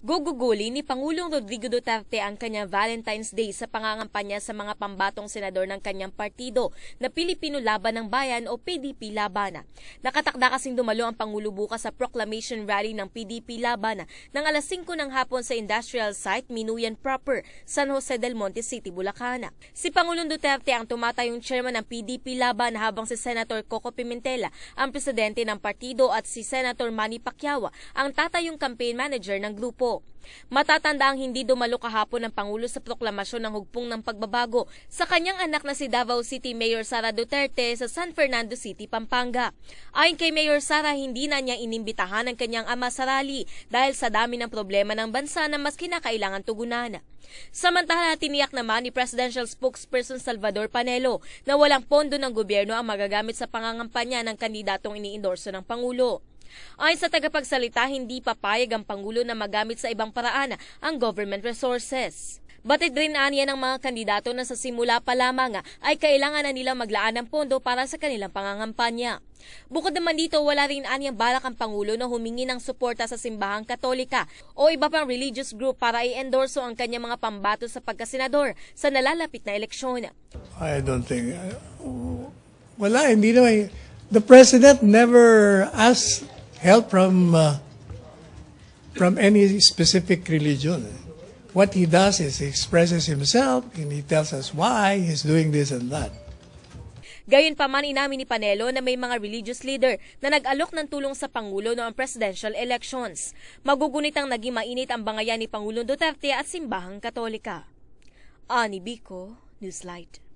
Guguguli ni Pangulong Rodrigo Duterte ang kanyang Valentine's Day sa pangangampanya sa mga pambatong senador ng kanyang partido na Pilipino Laban ng Bayan o PDP Labana. Nakatakda kasing dumalo ang Pangulo bukas sa proclamation rally ng PDP Labana ng alas 5 ng hapon sa industrial site Minuyan proper, San Jose del Monte City, Bulacan. Si Pangulong Duterte ang tumatayong chairman ng PDP Laban habang si Senator Coco Pimentela ang presidente ng partido at si Senator Manny Pacquiao ang tatayong campaign manager ng grupo. Mindanao. Matatanda ang hindi dumalo kahapon ng Pangulo sa proklamasyon ng hugpong ng pagbabago sa kanyang anak na si Davao City Mayor Sara Duterte sa San Fernando City, Pampanga. Ayon kay Mayor Sara, hindi na niya inimbitahan ang kanyang ama sa rally dahil sa dami ng problema ng bansa na mas kinakailangan tugunan. Samantala, tiniyak naman ni Presidential Spokesperson Salvador Panelo na walang pondo ng gobyerno ang magagamit sa pangangampanya ng kandidatong iniendorso ng Pangulo. Ayon sa tagapagsalita, hindi papayag ang Pangulo na magamit sa ibang paraan ang government resources. Batid rin aniya ng mga kandidato na sa simula pa lamang ay kailangan na nilang maglaan ng pondo para sa kanilang pangangampanya. Bukod naman dito, wala rin aniyang balak ang Pangulo na humingi ng suporta sa simbahang katolika o iba pang religious group para i-endorso ang kanyang mga pambato sa pagkasenador sa nalalapit na eleksyon. I don't think... Uh, wala, hindi naman. The President never asked help from uh, from any specific religion. What he does is he expresses himself and he tells us why he's doing this and that. Gayunpaman inamin ni Panelo na may mga religious leader na nag-alok ng tulong sa Pangulo noong presidential elections. Magugunit ang naging mainit ang bangayan ni Pangulong Duterte at simbahang Katolika. Ani Bico, Newslight.